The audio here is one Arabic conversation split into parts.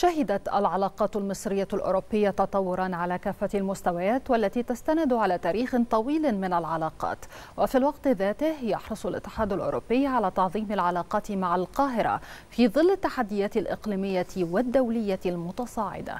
شهدت العلاقات المصرية الأوروبية تطورا على كافة المستويات والتي تستند على تاريخ طويل من العلاقات وفي الوقت ذاته يحرص الاتحاد الأوروبي على تعظيم العلاقات مع القاهرة في ظل التحديات الإقليمية والدولية المتصاعدة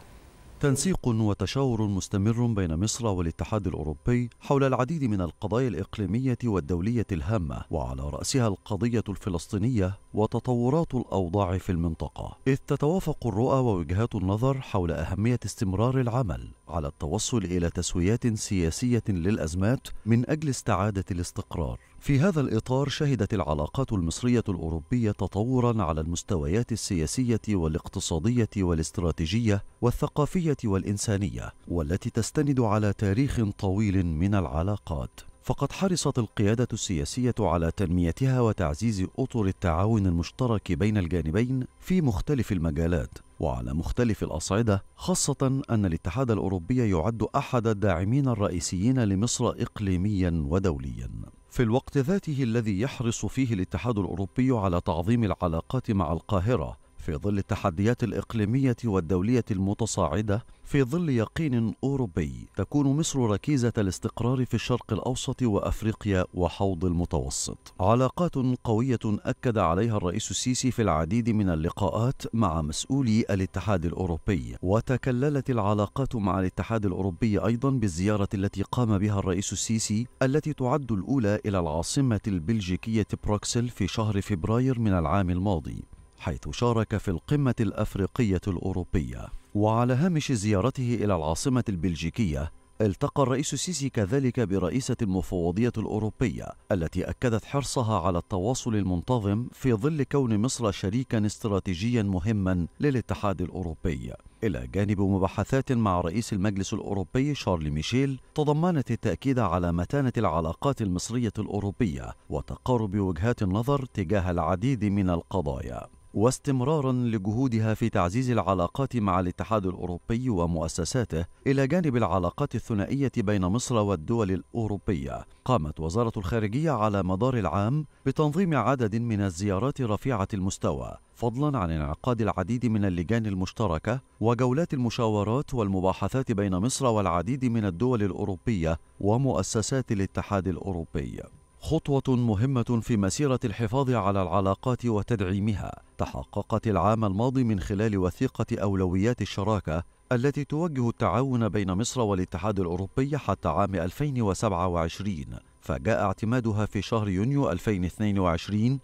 تنسيق وتشاور مستمر بين مصر والاتحاد الأوروبي حول العديد من القضايا الإقليمية والدولية الهامة وعلى رأسها القضية الفلسطينية وتطورات الأوضاع في المنطقة إذ تتوافق الرؤى ووجهات النظر حول أهمية استمرار العمل على التوصل إلى تسويات سياسية للأزمات من أجل استعادة الاستقرار. في هذا الإطار شهدت العلاقات المصرية الأوروبية تطورا على المستويات السياسية والاقتصادية والاستراتيجية والثقافية والإنسانية والتي تستند على تاريخ طويل من العلاقات. فقد حرصت القيادة السياسية على تنميتها وتعزيز أطر التعاون المشترك بين الجانبين في مختلف المجالات وعلى مختلف الأصعدة خاصة أن الاتحاد الأوروبي يعد أحد الداعمين الرئيسيين لمصر إقليميا ودوليا في الوقت ذاته الذي يحرص فيه الاتحاد الأوروبي على تعظيم العلاقات مع القاهرة في ظل التحديات الإقليمية والدولية المتصاعدة في ظل يقين أوروبي تكون مصر ركيزة الاستقرار في الشرق الأوسط وأفريقيا وحوض المتوسط علاقات قوية أكد عليها الرئيس السيسي في العديد من اللقاءات مع مسؤولي الاتحاد الأوروبي وتكللت العلاقات مع الاتحاد الأوروبي أيضا بالزيارة التي قام بها الرئيس السيسي التي تعد الأولى إلى العاصمة البلجيكية بروكسل في شهر فبراير من العام الماضي حيث شارك في القمة الأفريقية الأوروبية وعلى هامش زيارته إلى العاصمة البلجيكية التقى الرئيس السيسي كذلك برئيسة المفوضية الأوروبية التي أكدت حرصها على التواصل المنتظم في ظل كون مصر شريكا استراتيجيا مهما للاتحاد الأوروبي إلى جانب مباحثات مع رئيس المجلس الأوروبي شارل ميشيل تضمنت التأكيد على متانة العلاقات المصرية الأوروبية وتقارب وجهات النظر تجاه العديد من القضايا واستمرار لجهودها في تعزيز العلاقات مع الاتحاد الاوروبي ومؤسساته الى جانب العلاقات الثنائيه بين مصر والدول الاوروبيه قامت وزاره الخارجيه على مدار العام بتنظيم عدد من الزيارات رفيعه المستوى فضلا عن انعقاد العديد من اللجان المشتركه وجولات المشاورات والمباحثات بين مصر والعديد من الدول الاوروبيه ومؤسسات الاتحاد الاوروبي خطوة مهمة في مسيرة الحفاظ على العلاقات وتدعيمها تحققت العام الماضي من خلال وثيقة أولويات الشراكة التي توجه التعاون بين مصر والاتحاد الأوروبي حتى عام 2027 فجاء اعتمادها في شهر يونيو 2022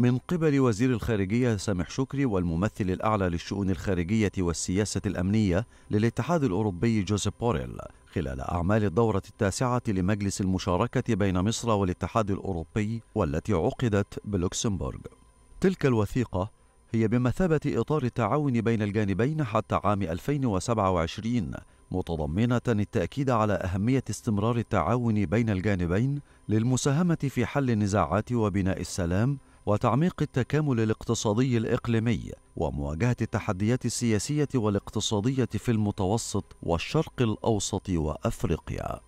من قبل وزير الخارجية سامح شكري والممثل الأعلى للشؤون الخارجية والسياسة الأمنية للاتحاد الأوروبي جوزيف بوريل خلال أعمال الدورة التاسعة لمجلس المشاركة بين مصر والاتحاد الأوروبي والتي عقدت بلوكسمبورغ تلك الوثيقة هي بمثابة إطار التعاون بين الجانبين حتى عام 2027 متضمنة التأكيد على أهمية استمرار التعاون بين الجانبين للمساهمة في حل النزاعات وبناء السلام وتعميق التكامل الاقتصادي الاقليمي ومواجهه التحديات السياسيه والاقتصاديه في المتوسط والشرق الاوسط وافريقيا